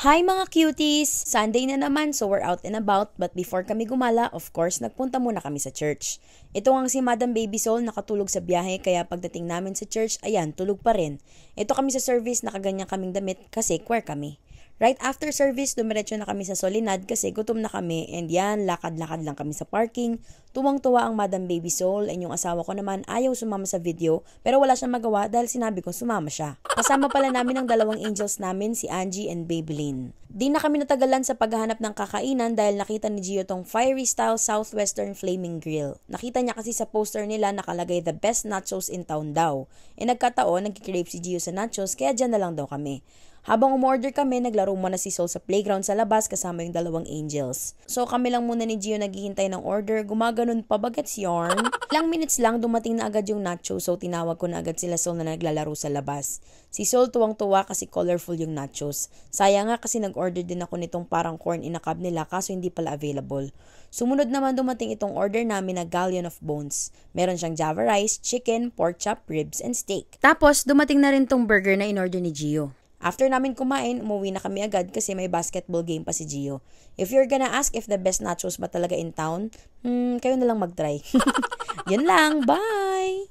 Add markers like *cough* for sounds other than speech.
Hi mga cuties! Sunday na naman so we're out and about but before kami gumala, of course, nagpunta muna kami sa church. Ito ang si Madam Baby Soul nakatulog sa biyahe kaya pagdating namin sa church, ayan, tulog pa rin. Ito kami sa service nakaganyan kaming damit kasi queer kami. Right after service, dumiretso na kami sa Solinad kasi gutom na kami and yan, lakad-lakad lang kami sa parking. Tuwang-tuwa ang Madam Baby Soul and yung asawa ko naman ayaw sumama sa video pero wala siyang magawa dahil sinabi ko sumama siya. Kasama pala namin ang dalawang angels namin, si Angie and Babylin. Di na kami natagalan sa paghahanap ng kakainan dahil nakita ni Gio tong fiery style southwestern flaming grill. Nakita niya kasi sa poster nila nakalagay the best nachos in town daw. E nagkataon, nagkikrave si Gio sa nachos kaya dyan na lang daw kami. Habang umorder kami, naglaro muna si Soul sa playground sa labas kasama yung dalawang angels. So kami lang muna ni Gio naghihintay ng order, gumaganon pa bagets yarn. Ilang minutes lang, dumating na agad yung nacho so tinawag ko na agad sila Soul na naglalaro sa labas. Si Soul tuwang-tuwa kasi colorful yung nachos. Sayang nga kasi nag-order din ako nitong parang corn in a cup nila kaso hindi pala available. Sumunod naman dumating itong order namin na galleon of bones. Meron siyang java rice, chicken, pork chop, ribs, and steak. Tapos dumating na rin tong burger na in-order ni Gio. After namin kumain, umuwi na kami agad kasi may basketball game pa si Gio. If you're gonna ask if the best nachos ba talaga in town, hmm, kayo na lang mag-try. *laughs* Yan lang, bye!